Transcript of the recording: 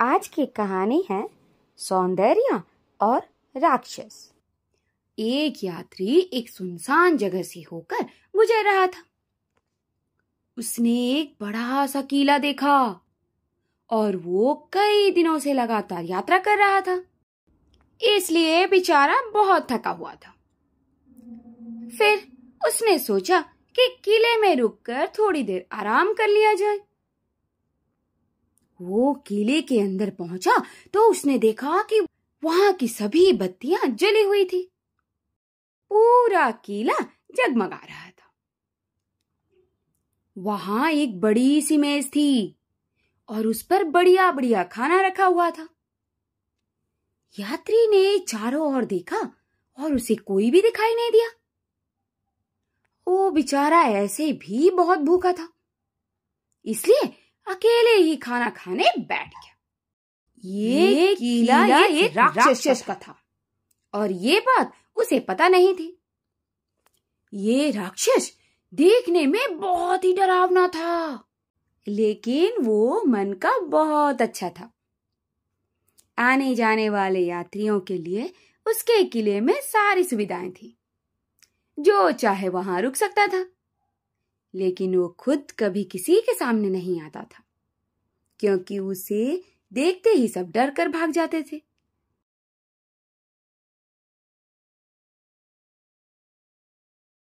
आज की कहानी है सौंदर्य और राक्षस एक यात्री एक सुनसान जगह से होकर गुजर रहा था उसने एक बड़ा सा किला देखा और वो कई दिनों से लगातार यात्रा कर रहा था इसलिए बेचारा बहुत थका हुआ था फिर उसने सोचा कि किले में रुककर थोड़ी देर आराम कर लिया जाए वो किले के अंदर पहुंचा तो उसने देखा कि वहां की सभी बत्तियां जली हुई थी पूरा किला जगमगा रहा था वहां एक बड़ी सी मेज थी और उस पर बढ़िया बढ़िया खाना रखा हुआ था यात्री ने चारों ओर देखा और उसे कोई भी दिखाई नहीं दिया वो बेचारा ऐसे भी बहुत भूखा था इसलिए अकेले ही खाना खाने बैठ गया ये, ये कीला एक राक्षस का था और ये बात उसे पता नहीं थी ये राक्षस देखने में बहुत ही डरावना था लेकिन वो मन का बहुत अच्छा था आने जाने वाले यात्रियों के लिए उसके किले में सारी सुविधाएं थी जो चाहे वहां रुक सकता था लेकिन वो खुद कभी किसी के सामने नहीं आता था क्योंकि उसे देखते ही सब डर कर भाग जाते थे